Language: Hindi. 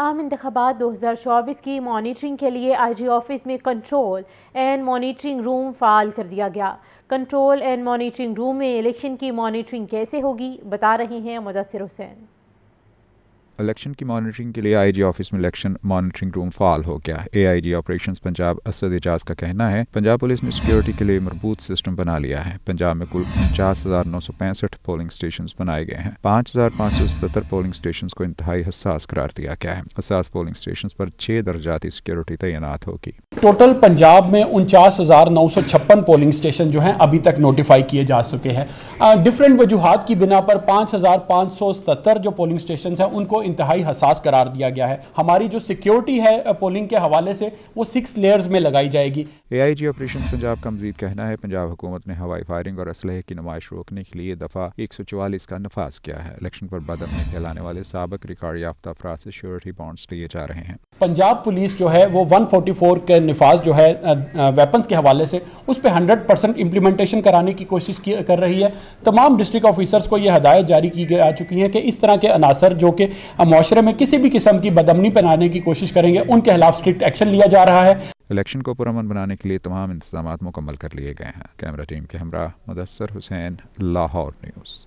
आम इंतबात दो हज़ार चौबीस की मॉनिटरिंग के लिए आई जी ऑफिस में कंट्रोल एंड मॉनिटरिंग रूम फ़ाल कर दिया गया कंट्रोल एंड मॉनिटरिंग रूम में इलेक्शन की मॉनिटरिंग कैसे होगी बता रहे हैं मुदसर हुसैन इलेक्शन की मॉनिटरिंग के लिए आईजी ऑफिस में इलेक्शन मॉनिटरिंग रूम फाल हो गया एआईजी ऑपरेशंस पंजाब असद एजाज का कहना है पंजाब पुलिस ने सिक्योरिटी के लिए मजबूत सिस्टम बना लिया है पंजाब में कुल उनचास सौ पोलिंग स्टेशन बनाए गए हैं पाँच हजार सौ पोलिंग स्टेशन को इंतहाई हसास करार दिया गया है हसास पोलिंग स्टेशन पर छह दर्जाती सिक्योरिटी तैनात होगी टोटल पंजाब में उनचास हजार नौ सौ छप्पन पोलिंग स्टेशन जो है अभी तक नोटिफाई किए जा चुके हैं डिफरेंट वजूहत की बिना पर पाँच हजार सौ सत्तर जो पोलिंग स्टेशन है उनको इंतहाई हसास करार दिया गया है हमारी जो सिक्योरिटी है पोलिंग के हवाले से वो सिक्स लेयर्स में लगाई जाएगी ए आई जी ऑपरेशन पंजाब का मजीद कहना है पंजाब हुकूमत ने हवाई फायरिंग और असलहे की नुमाइश रोकने के लिए दफ़ा एक सौ चवालीस का नफाज किया है इलेक्शन पर बदम में फैलाने वाले सबक रिकॉर्ड याफ्ता अफरा से श्योरिटी बॉन्ड्स लिए जा रहे हैं पंजाब पुलिस जो है वो वन फोर्टी फोर के नफाज जो है वेपन्स के हवाले से उस पर हंड्रेड परसेंट इम्प्लीमेंटेशन कराने की कोशिश कर रही है तमाम डिस्ट्रिक्ट ऑफिसर्स को यह हदायत जारी की जा चुकी है कि इस तरह के अनासर जो कि हम माशरे में किसी भी किस्म की बदमनी पहनाने की कोशिश करेंगे उनके खिलाफ स्ट्रिक्ट एक्शन लिया जा रहा है इलेक्शन को पुरमन बनाने के लिए तमाम इंतजाम मुकम्मल कर लिए गए हैं कैमरा टीम के हमरा मुदसर हुसैन लाहौर न्यूज़